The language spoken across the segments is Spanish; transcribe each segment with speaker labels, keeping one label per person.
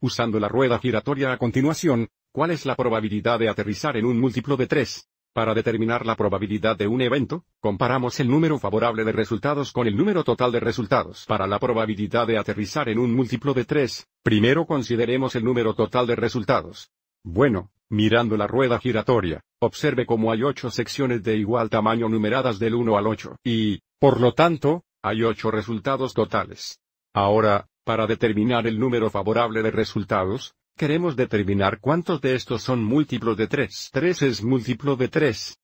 Speaker 1: Usando la rueda giratoria a continuación, ¿cuál es la probabilidad de aterrizar en un múltiplo de 3? Para determinar la probabilidad de un evento, comparamos el número favorable de resultados con el número total de resultados. Para la probabilidad de aterrizar en un múltiplo de 3, primero consideremos el número total de resultados. Bueno, mirando la rueda giratoria, observe cómo hay 8 secciones de igual tamaño numeradas del 1 al 8 y, por lo tanto, hay 8 resultados totales. Ahora, para determinar el número favorable de resultados, queremos determinar cuántos de estos son múltiplos de 3. 3 es múltiplo de 3.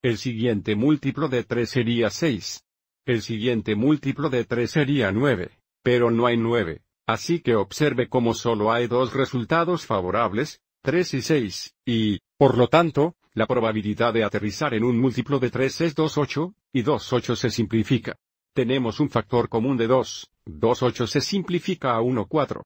Speaker 1: El siguiente múltiplo de 3 sería 6. El siguiente múltiplo de 3 sería 9, pero no hay 9, así que observe cómo solo hay dos resultados favorables, 3 y 6, y, por lo tanto, la probabilidad de aterrizar en un múltiplo de 3 es 2,8, y 2,8 se simplifica. Tenemos un factor común de 2, 2 8 se simplifica a 1,4.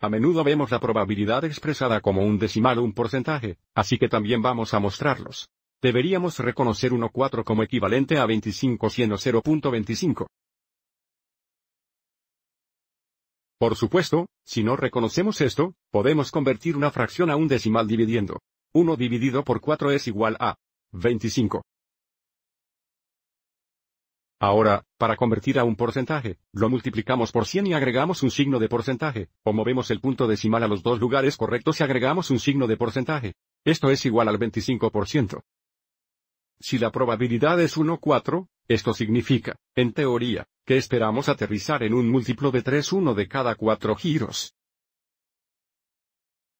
Speaker 1: A menudo vemos la probabilidad expresada como un decimal o un porcentaje, así que también vamos a mostrarlos. Deberíamos reconocer 1,4 como equivalente a 25 siendo 0.25. Por supuesto, si no reconocemos esto, podemos convertir una fracción a un decimal dividiendo. 1 dividido por 4 es igual a 25. Ahora, para convertir a un porcentaje, lo multiplicamos por 100 y agregamos un signo de porcentaje, o movemos el punto decimal a los dos lugares correctos y agregamos un signo de porcentaje. Esto es igual al 25%. Si la probabilidad es 4, esto significa, en teoría, que esperamos aterrizar en un múltiplo de 3 uno de cada 4 giros.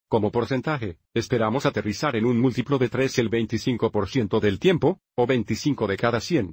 Speaker 1: Como porcentaje, esperamos aterrizar en un múltiplo de 3 el 25% del tiempo, o 25 de cada 100.